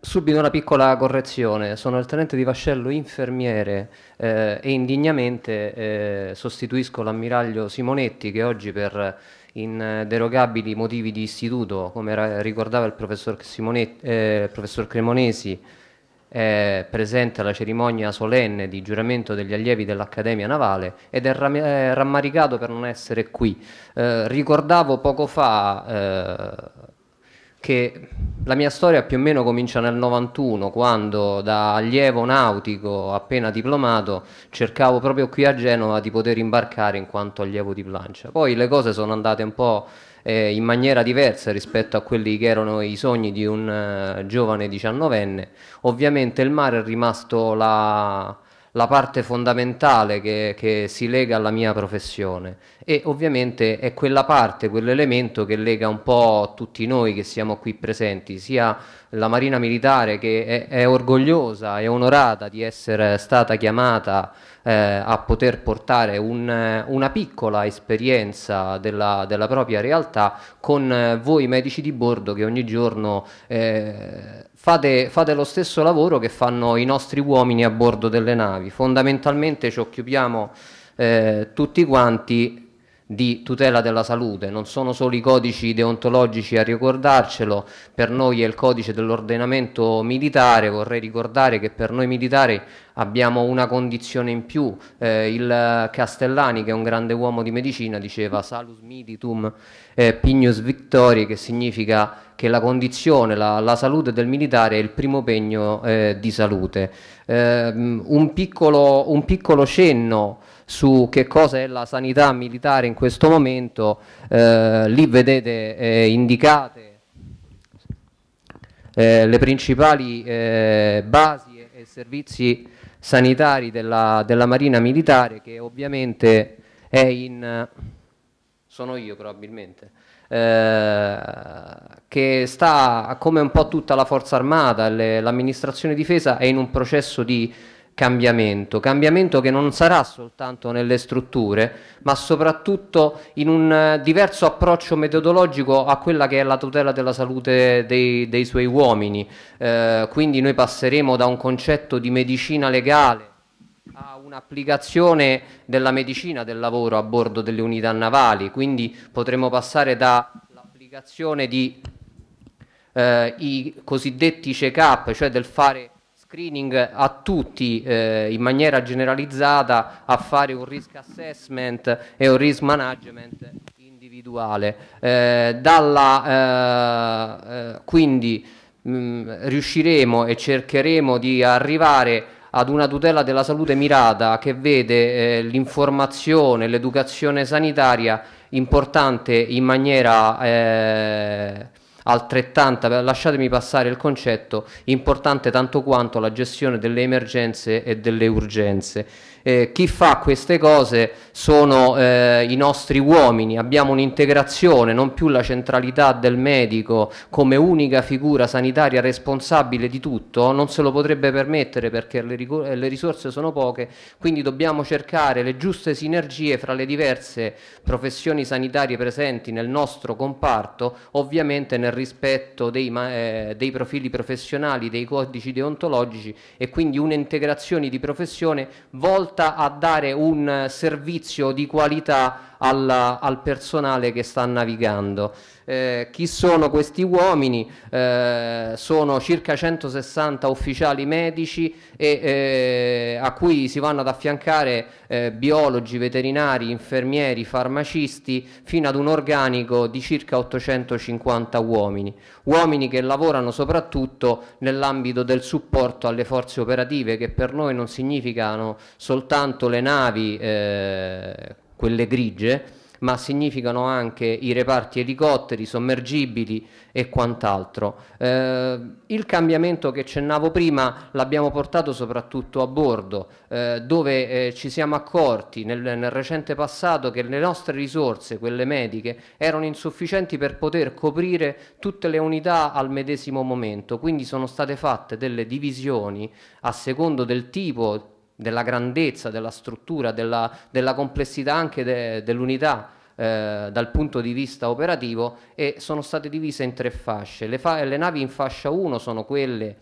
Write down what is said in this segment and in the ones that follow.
subito una piccola correzione, sono il tenente di vascello infermiere eh, e indignamente eh, sostituisco l'ammiraglio Simonetti che oggi per inderogabili motivi di istituto, come ricordava il professor, Simonetti, eh, il professor Cremonesi, è presente alla cerimonia solenne di giuramento degli allievi dell'Accademia Navale ed è, ram è rammaricato per non essere qui. Eh, ricordavo poco fa, eh, che la mia storia più o meno comincia nel 91, quando da allievo nautico appena diplomato cercavo proprio qui a Genova di poter imbarcare in quanto allievo di plancia. Poi le cose sono andate un po' eh, in maniera diversa rispetto a quelli che erano i sogni di un eh, giovane diciannovenne. Ovviamente il mare è rimasto la, la parte fondamentale che, che, si lega alla mia professione e ovviamente è quella parte, quell'elemento che lega un po' tutti noi che siamo qui presenti, sia la Marina Militare che è, è orgogliosa e onorata di essere stata chiamata eh, a poter portare un, una piccola esperienza della, della, propria realtà con voi medici di bordo che ogni giorno eh, Fate, fate, lo stesso lavoro che fanno i nostri uomini a bordo delle navi. Fondamentalmente ci occupiamo eh, tutti quanti di tutela della salute, non sono solo i codici deontologici a ricordarcelo, per noi è il codice dell'ordinamento militare, vorrei ricordare che per noi militari abbiamo una condizione in più, eh, il Castellani che è un grande uomo di medicina diceva salus militum eh, pignus victori che significa che la condizione, la, la, salute del militare è il primo pegno eh, di salute. Eh, un, piccolo, un, piccolo, cenno su che cosa è la sanità militare in questo momento, eh, lì vedete eh, indicate eh, le principali eh, basi e, servizi sanitari della, della, Marina Militare che ovviamente è in... sono io probabilmente eh, che sta come un po' tutta la forza armata, le, l'amministrazione difesa è in un processo di cambiamento, cambiamento che non sarà soltanto nelle strutture, ma soprattutto in un eh, diverso approccio metodologico a quella che è la tutela della salute dei, dei suoi uomini. Eh, quindi noi passeremo da un concetto di medicina legale a un'applicazione della medicina del lavoro a bordo delle unità navali, quindi potremo passare dall'applicazione di eh, i cosiddetti check-up, cioè del fare screening a tutti eh, in maniera generalizzata a fare un risk assessment e un risk management individuale. Eh, dalla, eh, eh, quindi mh, mm, riusciremo e cercheremo di arrivare ad una tutela della salute mirata che vede eh, l'informazione, l'educazione sanitaria importante in maniera eh, altrettanta, lasciatemi passare il concetto, importante tanto quanto la gestione delle emergenze e delle urgenze eh, chi fa queste cose sono eh, i nostri uomini, abbiamo un'integrazione, non più la centralità del medico come unica figura sanitaria responsabile di tutto, non se lo potrebbe permettere perché le, eh, le risorse sono poche, quindi dobbiamo cercare le giuste sinergie fra le diverse professioni sanitarie presenti nel nostro comparto, ovviamente nel rispetto dei, eh, dei profili professionali, dei codici deontologici e quindi un'integrazione di professione volta volta a dare un servizio di qualità alla, al personale che sta navigando. Eh, chi sono questi uomini? Eh, sono circa 160 ufficiali medici e, eh, a cui si vanno ad affiancare eh, biologi, veterinari, infermieri, farmacisti, fino ad un organico di circa 850 uomini. Uomini che lavorano soprattutto nell'ambito del supporto alle forze operative, che per noi non significano soltanto le navi eh, quelle grigie, ma significano anche i reparti elicotteri, sommergibili e quant'altro. Eh, il cambiamento che accennavo prima l'abbiamo portato soprattutto a bordo, eh, dove eh, ci siamo accorti nel, nel recente passato che le nostre risorse, quelle mediche, erano insufficienti per poter coprire tutte le unità al medesimo momento, quindi sono state fatte delle divisioni a secondo del tipo della grandezza, della struttura, della, della complessità anche de, dell'unità eh, dal punto di vista operativo e sono state divise in tre fasce. Le, fa le navi in fascia 1 sono quelle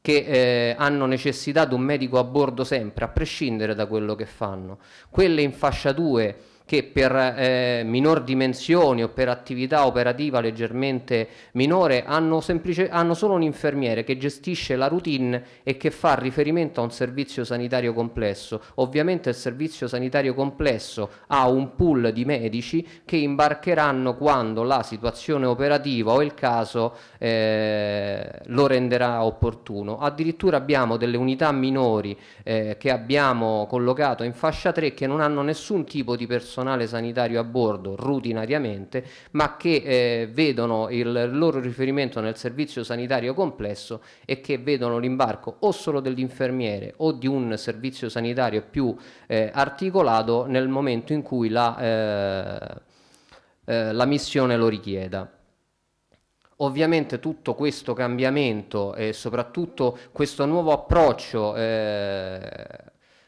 che eh, hanno necessità di un medico a bordo sempre, a prescindere da quello che fanno. Quelle in fascia 2 che per eh, minor dimensioni o per attività operativa leggermente minore hanno, semplice, hanno solo un infermiere che gestisce la routine e che fa riferimento a un servizio sanitario complesso. Ovviamente il servizio sanitario complesso ha un pool di medici che imbarcheranno quando la situazione operativa o il caso eh, lo renderà opportuno. Addirittura abbiamo delle unità minori eh, che abbiamo collocato in fascia 3 che non hanno nessun tipo di personale personale sanitario a bordo rutinariamente, ma che eh, vedono il loro riferimento nel servizio sanitario complesso e che vedono l'imbarco o solo dell'infermiere o di un servizio sanitario più eh, articolato nel momento in cui la, eh, eh la missione lo richieda. Ovviamente tutto questo cambiamento e soprattutto questo nuovo approccio eh,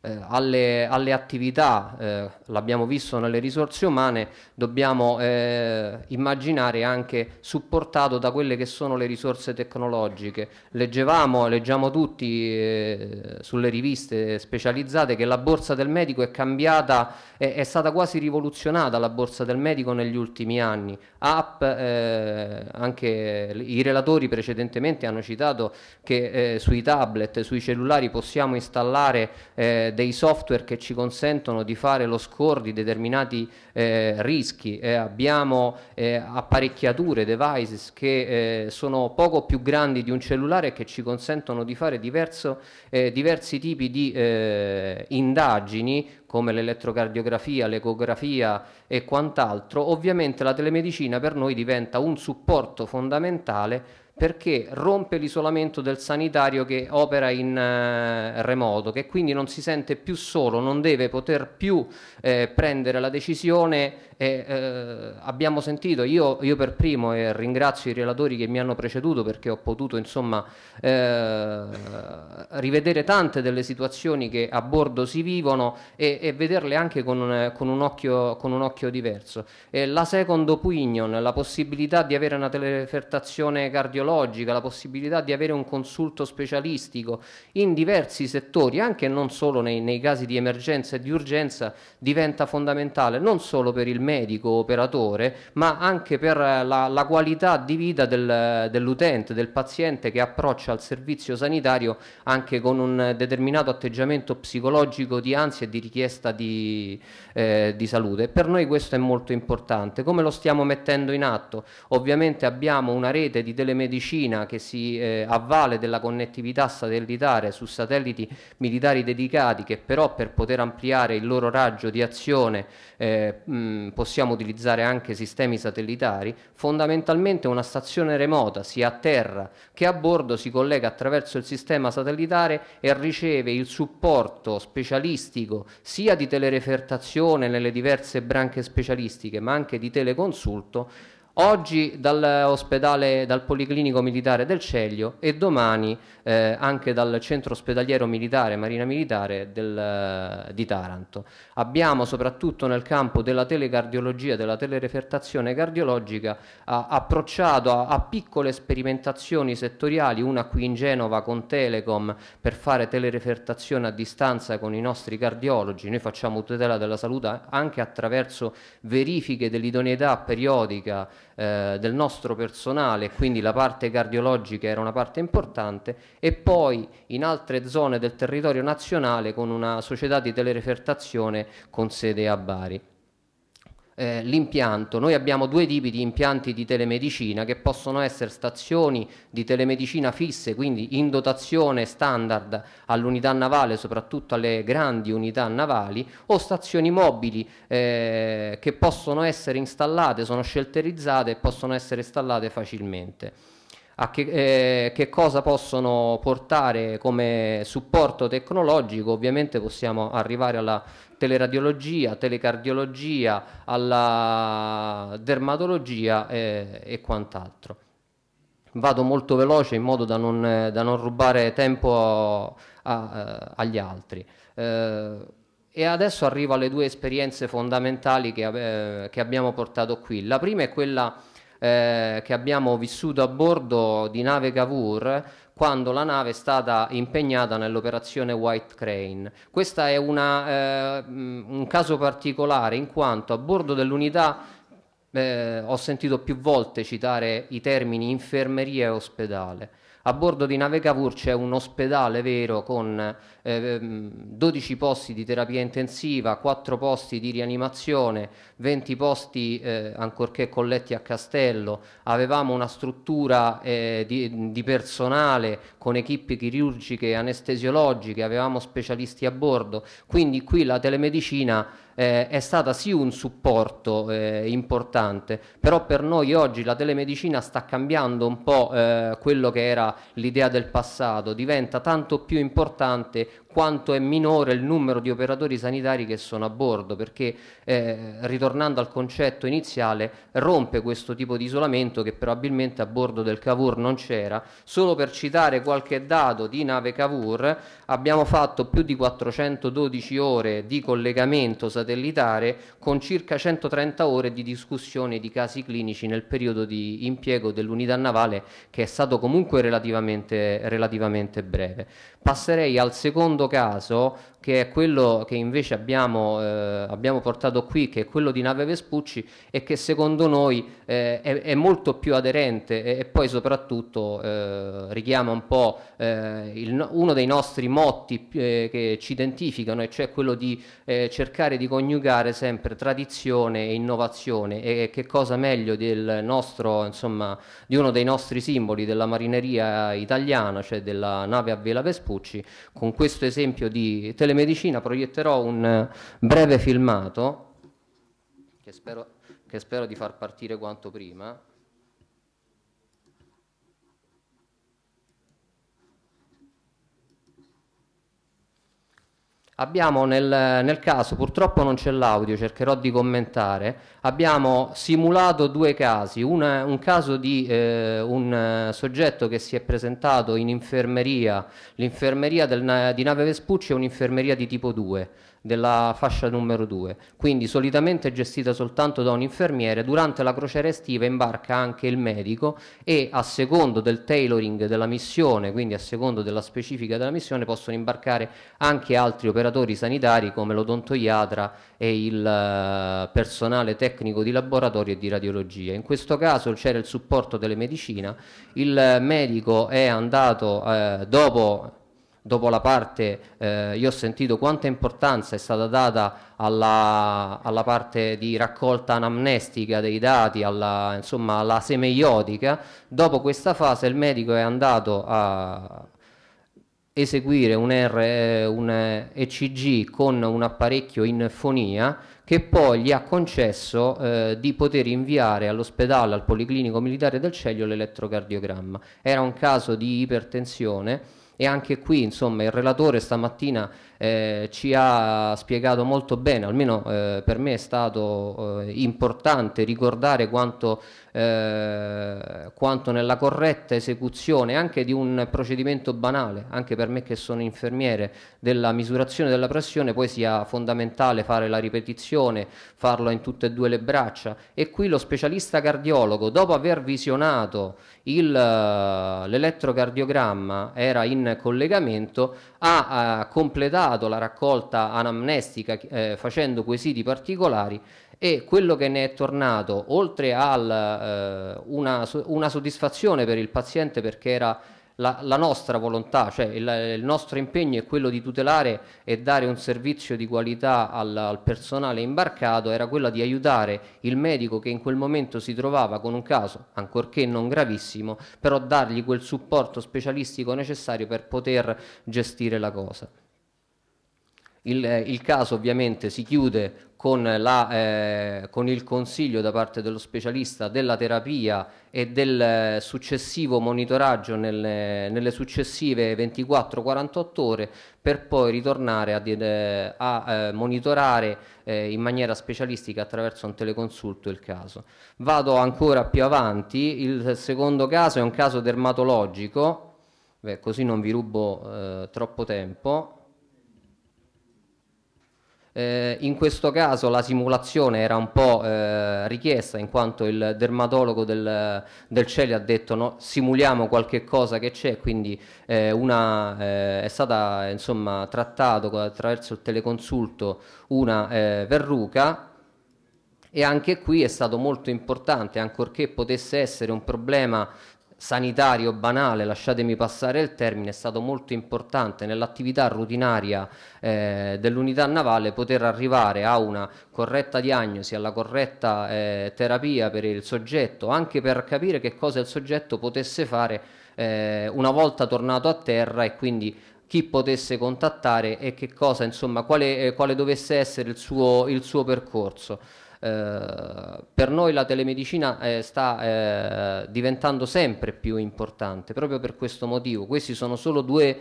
eh, alle, alle attività, eh, l'abbiamo visto nelle risorse umane, dobbiamo eh, immaginare anche supportato da quelle che sono le risorse tecnologiche. Leggevamo, leggiamo tutti eh, sulle riviste specializzate che la borsa del medico è cambiata, è, è, stata quasi rivoluzionata la borsa del medico negli ultimi anni. App, eh, anche i relatori precedentemente hanno citato che eh, sui tablet, sui cellulari possiamo installare eh, dei software software che ci consentono di fare lo score di determinati eh, rischi, eh, abbiamo eh, apparecchiature, devices che eh, sono poco più grandi di un cellulare e che ci consentono di fare diverso, eh, diversi tipi di indagini come l'elettrocardiografia, l'ecografia e quant'altro, ovviamente la telemedicina per noi diventa un supporto fondamentale perché rompe l'isolamento del sanitario che opera in eh, remoto, che quindi non si sente più solo, non deve poter più eh, prendere la decisione. E, eh, abbiamo sentito, io, io, per primo e ringrazio i relatori che mi hanno preceduto perché ho potuto insomma, eh, rivedere tante delle situazioni che a bordo si vivono e, e vederle anche con un, con, un occhio, con un, occhio, diverso. E la second opinion, la possibilità di avere una telefertazione cardiologica, cardiologica, la possibilità di avere un consulto specialistico in diversi settori, anche e non solo nei, nei casi di emergenza e di urgenza, diventa fondamentale non solo per il medico operatore, ma anche per eh, la, la qualità di vita del, dell'utente, del paziente che approccia al servizio sanitario anche con un determinato atteggiamento psicologico di ansia e di richiesta di, eh, di salute. Per noi questo è molto importante. Come lo stiamo mettendo in atto? Ovviamente abbiamo una rete di telemedicina medicina che si eh, avvale della connettività satellitare su satelliti militari dedicati che però per poter ampliare il loro raggio di azione eh, mh, possiamo utilizzare anche sistemi satellitari, fondamentalmente una stazione remota sia a terra che a bordo si collega attraverso il sistema satellitare e riceve il supporto specialistico sia di telerefertazione nelle diverse branche specialistiche ma anche di teleconsulto Oggi dall'ospedale, dal Policlinico Militare del Ceglio e domani eh, anche dal centro ospedaliero militare, Marina Militare del, eh, di Taranto. Abbiamo soprattutto nel campo della telecardiologia, della telerefertazione cardiologica, a, approcciato a, a, piccole sperimentazioni settoriali, una qui in Genova con Telecom per fare telerefertazione a distanza con i nostri cardiologi. Noi facciamo tutela della salute anche attraverso verifiche dell'idoneità periodica eh, del nostro personale, quindi la parte cardiologica era una parte importante, e poi in altre zone del territorio nazionale con una società di telerefertazione con sede a Bari eh, l'impianto. Noi abbiamo due tipi di impianti di telemedicina che possono essere stazioni di telemedicina fisse, quindi in dotazione standard all'unità navale, soprattutto alle grandi unità navali, o stazioni mobili eh, che possono essere installate, sono scelterizzate e possono essere installate facilmente a che, eh, che, cosa possono portare come supporto tecnologico, ovviamente possiamo arrivare alla teleradiologia, telecardiologia, alla dermatologia eh, e quant'altro. Vado molto veloce in modo da non, eh, da non rubare tempo a, a, agli altri. Eh, e adesso arrivo alle due esperienze fondamentali che, che abbiamo portato qui. La prima è quella eh, che abbiamo vissuto a bordo di nave Cavour quando la nave è stata impegnata nell'operazione White Crane. Questo è una, eh, un caso particolare in quanto a bordo dell'unità eh, ho sentito più volte citare i termini infermeria e ospedale. A bordo di nave Cavour c'è un ospedale vero con eh, 12 ehm, posti di terapia intensiva, 4 posti di rianimazione, 20 posti eh, ancorché colletti a castello. Avevamo una struttura eh, di, di, personale con equipe chirurgiche e anestesiologiche, avevamo specialisti a bordo. Quindi qui la telemedicina eh, è stata sì un supporto eh, importante, però per noi oggi la telemedicina sta cambiando un po' eh, quello che era l'idea del passato diventa tanto più importante quanto è minore il numero di operatori sanitari che sono a bordo, perché eh, ritornando al concetto iniziale rompe questo tipo di isolamento che probabilmente a bordo del Cavour non c'era. Solo per citare qualche dato di nave Cavour, abbiamo fatto più di 412 ore di collegamento satellitare con circa 130 ore di discussione di casi clinici nel periodo di impiego dell'unità navale che è stato comunque relativamente, relativamente breve. Passerei al secondo caso che è quello che invece abbiamo, eh, abbiamo, portato qui, che è quello di Nave Vespucci e che secondo noi eh, è, è, molto più aderente e, e poi soprattutto eh, richiama un po' eh, il, uno dei nostri motti eh, che ci identificano, e cioè quello di eh, cercare di coniugare sempre tradizione e innovazione e che cosa meglio del nostro, insomma, di uno dei nostri simboli della marineria italiana, cioè della nave a vela Vespucci, con questo esempio di televisione telemedicina proietterò un eh, breve filmato che spero, che spero di far partire quanto prima Abbiamo nel, nel, caso, purtroppo non c'è l'audio, cercherò di commentare, abbiamo simulato due casi, una, un caso di eh, un eh, soggetto che si è presentato in infermeria, l'infermeria di Nave Vespucci è un'infermeria di tipo 2, della fascia numero 2, quindi solitamente gestita soltanto da un infermiere, durante la crociera estiva imbarca anche il medico e a secondo del tailoring della missione, quindi a secondo della specifica della missione, possono imbarcare anche altri operatori operatori sanitari come l'odontoiatra e il eh, personale tecnico di laboratorio e di radiologia. In questo caso c'era il supporto telemedicina, il medico è andato eh, dopo dopo la parte eh, io ho sentito quanta importanza è stata data alla, alla parte di raccolta anamnestica dei dati, alla, insomma alla semeiotica, dopo questa fase il medico è andato a, eseguire un, R, un ECG con un apparecchio in fonia che poi gli ha concesso eh, di poter inviare all'ospedale, al Policlinico Militare del Celio, l'elettrocardiogramma. Era un caso di ipertensione e anche qui insomma, il relatore stamattina eh, ci ha spiegato molto bene, almeno eh, per me è stato eh, importante ricordare quanto, eh, quanto, nella corretta esecuzione anche di un procedimento banale, anche per me che sono infermiere, della misurazione della pressione, poi sia fondamentale fare la ripetizione, farlo in tutte e due le braccia e qui lo specialista cardiologo dopo aver visionato eh, l'elettrocardiogramma era in collegamento, ha, ha completato la raccolta anamnestica eh, facendo quesiti particolari e quello che ne è tornato, oltre a eh, una, una soddisfazione per il paziente perché era la, la, nostra volontà, cioè il, il, nostro impegno è quello di tutelare e dare un servizio di qualità al, al, personale imbarcato, era quella di aiutare il medico che in quel momento si trovava con un caso, ancorché non gravissimo, però dargli quel supporto specialistico necessario per poter gestire la cosa. Il, il caso ovviamente si chiude con, la, eh, con, il consiglio da parte dello specialista della terapia e del eh, successivo monitoraggio nelle, nelle successive 24-48 ore per poi ritornare a, eh, a, a eh, monitorare eh, in maniera specialistica attraverso un teleconsulto il caso. Vado ancora più avanti, il secondo caso è un caso dermatologico, Beh, così non vi rubo eh, troppo tempo, eh, in questo caso la simulazione era un po' eh, richiesta in quanto il dermatologo del, del CELI ha detto no, simuliamo qualche cosa che c'è, quindi eh, una, eh, è stata insomma trattato attraverso il teleconsulto una eh, verruca e anche qui è stato molto importante, ancorché potesse essere un problema sanitario banale, lasciatemi passare il termine, è stato molto importante nell'attività rutinaria eh, dell'unità navale poter arrivare a una corretta diagnosi, alla corretta eh, terapia per il soggetto, anche per capire che cosa il soggetto potesse fare eh, una volta tornato a terra e quindi chi potesse contattare e che cosa, insomma, quale, eh, quale dovesse essere il suo, il suo percorso. Eh, per noi la telemedicina eh, sta eh, diventando sempre più importante proprio per questo motivo. Questi sono solo due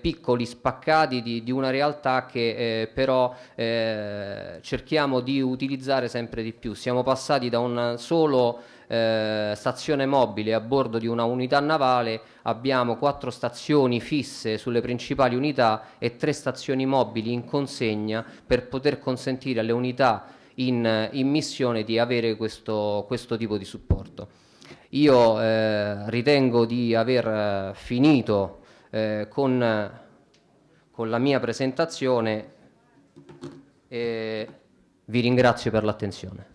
piccoli spaccati di, di, una realtà che però cerchiamo di utilizzare sempre di più. Siamo passati da un solo eh, stazione mobile a bordo di una unità navale, abbiamo quattro stazioni fisse sulle principali unità e tre stazioni mobili in consegna per poter consentire alle unità in, in missione di avere questo, questo, tipo di supporto. Io eh, ritengo di aver eh, finito eh, con, con, la mia presentazione e vi ringrazio per l'attenzione.